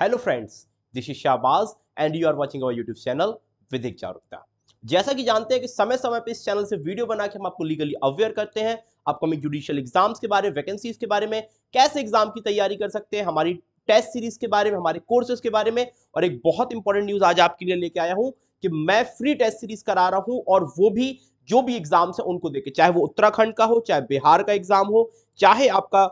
hello friends this is Shahbaz and you are watching our YouTube channel विधिक जागरूकता जैसा कि जानते हैं कि समय समय पर इस चैनल से वीडियो बना के हम आपको लीगली अवेयर करते हैं आपको हमें जुडिशियल एग्जाम्स के बारे में वैकेंसीज के बारे में कैसे एग्जाम की तैयारी कर सकते हैं हमारी टेस्ट सीरीज के बारे में हमारे कोर्सेज के बारे में और एक बहुत इंपॉर्टेंट न्यूज आज आपके लिए लेके आया हूँ कि मैं फ्री टेस्ट सीरीज करा रहा हूँ और वो भी जो भी एग्जाम्स है उनको देके चाहे वो उत्तराखंड का हो चाहे बिहार का एग्जाम हो चाहे आपका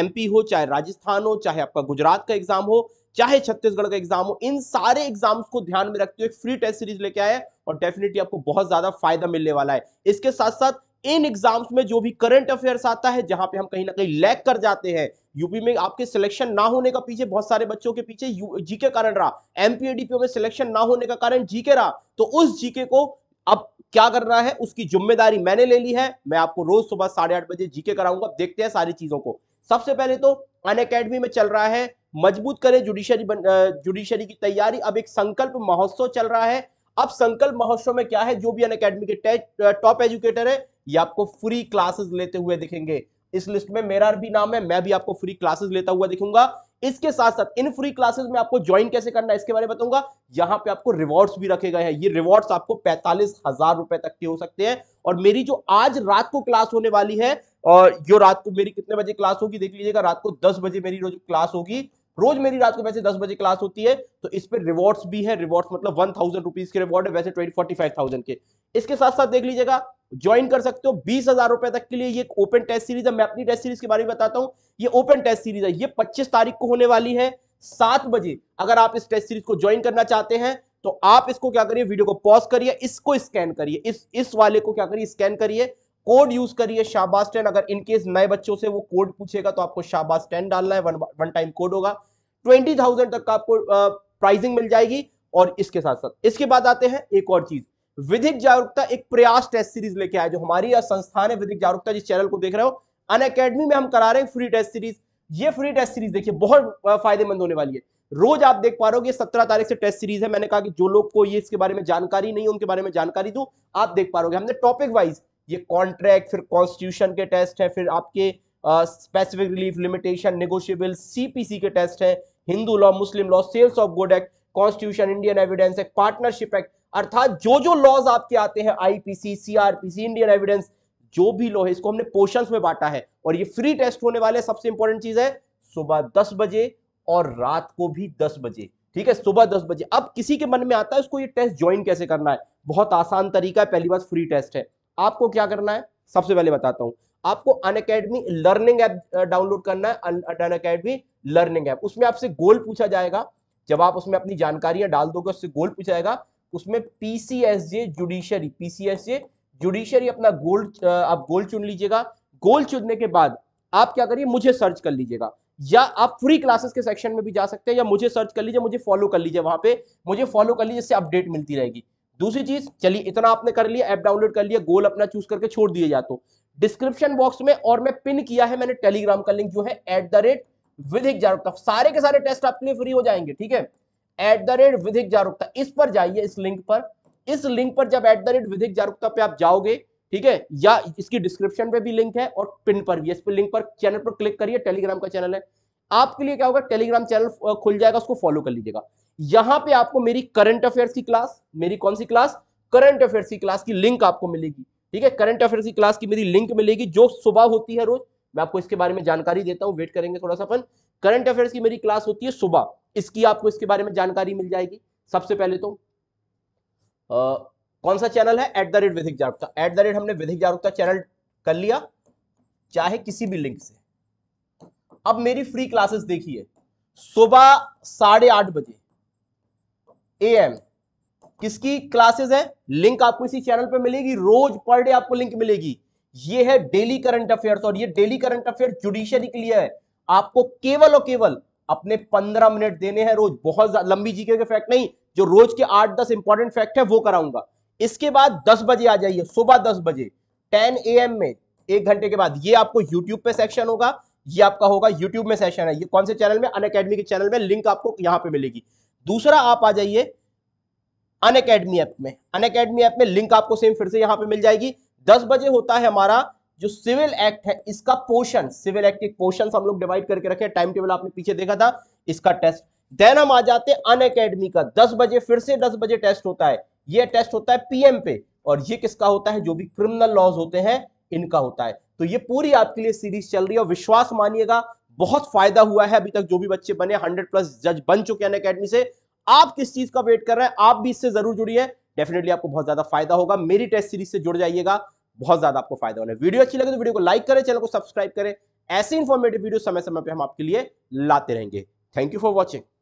एमपी हो चाहे राजस्थान हो चाहे आपका गुजरात का एग्जाम हो चाहे छत्तीसगढ़ का एग्जाम हो इन सारे एग्जाम्स को ध्यान में रखते हुए फ्री टेस्ट सीरीज लेके आए और डेफिनेटली आपको बहुत ज्यादा फायदा मिलने वाला है इसके साथ साथ इन एग्जाम्स में जो भी करंट अफेयर्स आता है जहां पे हम कहीं ना कहीं लैग कर जाते हैं यूपी में आपके सिलेक्शन ना होने का पीछे बहुत सारे बच्चों के पीछे जी के कारण रहा एमपीएडीपीओ में सिलेक्शन ना होने का कारण जीके रहा तो उस जीके को अब क्या करना है उसकी जिम्मेदारी मैंने ले ली है मैं आपको रोज सुबह साढ़े आठ बजे जीके कराऊंगा देखते हैं सारी चीजों को सबसे पहले तो अन में चल रहा है मजबूत करें जुडिशरी जुडिशरी की तैयारी अब एक संकल्प महोत्सव चल रहा है अब संकल्प महोत्सव में क्या है जो भी अन अकेडमी के टॉप एजुकेटर है ये आपको फ्री क्लासेस लेते हुए दिखेंगे इस लिस्ट में मेरा भी नाम है मैं भी आपको फ्री क्लासेस लेता हुआ दिखूंगा इसके साथ साथ इन फ्री क्लासेस में आपको ज्वाइन कैसे करना है इसके बारे में बताऊंगा यहां पे आपको रिवॉर्ड्स भी रखे गए हैं ये रिवॉर्ड्स आपको पैंतालीस हजार रुपए तक के हो सकते हैं और मेरी जो आज रात को क्लास होने वाली है और जो रात को मेरी कितने बजे क्लास होगी देख लीजिएगा रात को दस बजे मेरी जो क्लास होगी रोज मेरी रात को वैसे दस बजे क्लास होती है तो इस पर रिवॉर्ड्स भी है रिवॉर्ड्स मतलब वन थाउजेंड रुपीज के रिवॉर्ड है वैसे ट्वेंटी फोर्टी फाइव थाउजेंड के इसके साथ साथ देख लीजिएगा ज्वाइन कर सकते हो बीस हजार रुपए तक के लिए ये ओपन टेस्ट सीरीज है मैं अपनी टेस्ट सीरीज के बारे में बताता हूँ ये ओपन टेस्ट सीरीज है ये पच्चीस तारीख को होने वाली है सात बजे अगर आप इस टेस्ट सीरीज को ज्वाइन करना चाहते हैं तो आप इसको क्या करिए वीडियो को पॉज करिए इसको स्कैन करिए इस इस वाले को क्या करिए स्कैन करिए कोड यूज करिए शाबाश टेन अगर इनकेस नए बच्चों से वो कोड पूछेगा तो आपको शाबाश टेन डालना है वन टाइम कोड होगा ट्वेंटी थाउजेंड तक का आपको प्राइसिंग मिल जाएगी और इसके साथ साथ इसके बाद आते हैं एक और चीज विधिक जागरूकता एक प्रयास टेस्ट सीरीज लेके आए जो हमारी संस्थान है विधिक जागरूकता जिस चैनल को देख रहे हो अन अकेडमी में हम करा रहे हैं फ्री टेस्ट सीरीज ये फ्री टेस्ट सीरीज देखिए बहुत फायदेमंद होने वाली है रोज आप देख पा रहे हो सत्रह तारीख से टेस्ट सीरीज है मैंने कहा कि जो लोग को ये इसके बारे में जानकारी नहीं है उनके बारे में जानकारी दो आप देख पा रहे हमने टॉपिक वाइज ये कॉन्ट्रैक्ट फिर कॉन्स्टिट्यूशन के टेस्ट है फिर आपके specific relief limitation negotiable CPC के टेस्ट हैं Hindu law Muslim law sales of good act constitution Indian evidence act partnership act अर्थात जो जो लॉज आपके आते हैं आईपीसी सीआरपीसी इंडियन एविडेंस जो भी लॉ है इसको हमने पोर्शन में बांटा है और ये फ्री टेस्ट होने वाले सबसे इंपॉर्टेंट चीज है सुबह दस बजे और रात को भी दस बजे ठीक है सुबह दस बजे अब किसी के मन में आता है उसको ये टेस्ट ज्वाइन कैसे करना है बहुत आसान तरीका है पहली बार फ्री टेस्ट है आपको क्या करना है सबसे पहले बताता हूं आपको Unacademy learning app download करना है अन अकेडमी लर्निंग ऐप उसमें आपसे गोल पूछा जाएगा जब आप उसमें अपनी जानकारियां डाल दोगे उससे गोल पूछा जाएगा उसमें पीसीएसजे जुडिशरी पीसीएसजे जुडिशरी अपना गोल आप गोल चुन लीजिएगा गोल चुनने के बाद आप क्या करिए मुझे सर्च कर लीजिएगा या आप फ्री क्लासेस के सेक्शन में भी जा सकते हैं या मुझे सर्च कर लीजिए मुझे फॉलो कर लीजिए वहां पे मुझे फॉलो कर लीजिए जिससे अपडेट मिलती रहेगी दूसरी चीज चलिए इतना आपने कर लिया ऐप डाउनलोड कर लिया गोल अपना चूज करके छोड़ दिए जा तो डिस्क्रिप्शन बॉक्स में और मैं पिन किया है मैंने टेलीग्राम का लिंक जो है एट द रेट विधिक जागरूकता सारे के सारे टेस्ट आपके लिए फ्री हो जाएंगे ठीक है एट द रेट विधिक जागरूकता इस पर जाइए इस लिंक पर इस लिंक पर जब एट द रेट विधिक जागरूकता पे आप जाओगे ठीक है या इसकी डिस्क्रिप्शन पे भी लिंक है और पिन पर भी इस पर लिंक पर चैनल पर क्लिक करिए टेलीग्राम का चैनल है आपके लिए क्या होगा टेलीग्राम चैनल खुल जाएगा उसको फॉलो कर लीजिएगा यहां पे आपको मेरी करंट अफेयर्स की क्लास मेरी कौन सी क्लास करंट अफेयर्स की क्लास की लिंक आपको मिलेगी ठीक है करंट अफेयर्स की क्लास की मेरी लिंक मिलेगी जो सुबह होती है रोज मैं आपको इसके बारे में जानकारी देता हूँ वेट करेंगे थोड़ा सा अपन करंट अफेयर्स की मेरी क्लास होती है सुबह इसकी आपको इसके बारे में जानकारी मिल जाएगी सबसे पहले तो आ, कौन सा चैनल है एट द रेट विधिक जागरूकता एट द रेट हमने विधिक जागरूकता चैनल कर लिया चाहे किसी भी लिंक से अब मेरी फ्री क्लासेस देखिए सुबह साढ़े आठ बजे ए एम किसकी क्लासेस है लिंक आपको इसी चैनल पर मिलेगी रोज पर डे आपको लिंक मिलेगी ये है डेली करंट अफेयर्स और ये डेली करंट अफेयर जुडिशियरी के लिए है आपको केवल और केवल अपने पंद्रह मिनट देने हैं रोज बहुत लंबी जीके के फैक्ट नहीं जो रोज के आठ दस इंपॉर्टेंट फैक्ट है वो कराऊंगा इसके बाद दस बजे आ जाइए सुबह दस बजे टेन ए में एक घंटे के बाद ये आपको यूट्यूब पे सेक्शन होगा ये आपका होगा YouTube में सेशन है ये कौन से चैनल में अन के चैनल में लिंक आपको यहां पे मिलेगी दूसरा आप आ जाइए अन ऐप में अन ऐप में लिंक आपको सेम फिर से यहां पे मिल जाएगी दस बजे होता है हमारा जो सिविल एक्ट है इसका पोर्शन सिविल एक्ट के पोर्शन हम लोग डिवाइड करके रखे टाइम टेबल आपने पीछे देखा था इसका टेस्ट देन हम आ जाते हैं अन अकेडमी का दस बजे फिर से दस बजे टेस्ट होता है ये टेस्ट होता है पीएम पे और ये किसका होता है जो भी क्रिमिनल लॉज होते हैं इनका होता है तो ये पूरी आपके लिए सीरीज चल रही है और विश्वास मानिएगा बहुत फायदा हुआ है अभी तक जो भी बच्चे बने हंड्रेड प्लस जज बन चुके हैं अकेडमी से आप किस चीज का वेट कर रहे हैं आप भी इससे जरूर जुड़िए डेफिनेटली आपको बहुत ज्यादा फायदा होगा मेरी टेस्ट सीरीज से जुड़ जाइएगा बहुत ज्यादा आपको फायदा होना वीडियो अच्छी लगे तो वीडियो को लाइक करें चैनल को सब्सक्राइब करें ऐसे इन्फॉर्मेटिव वीडियो समय समय पर हम आपके लिए लाते रहेंगे थैंक यू फॉर वॉचिंग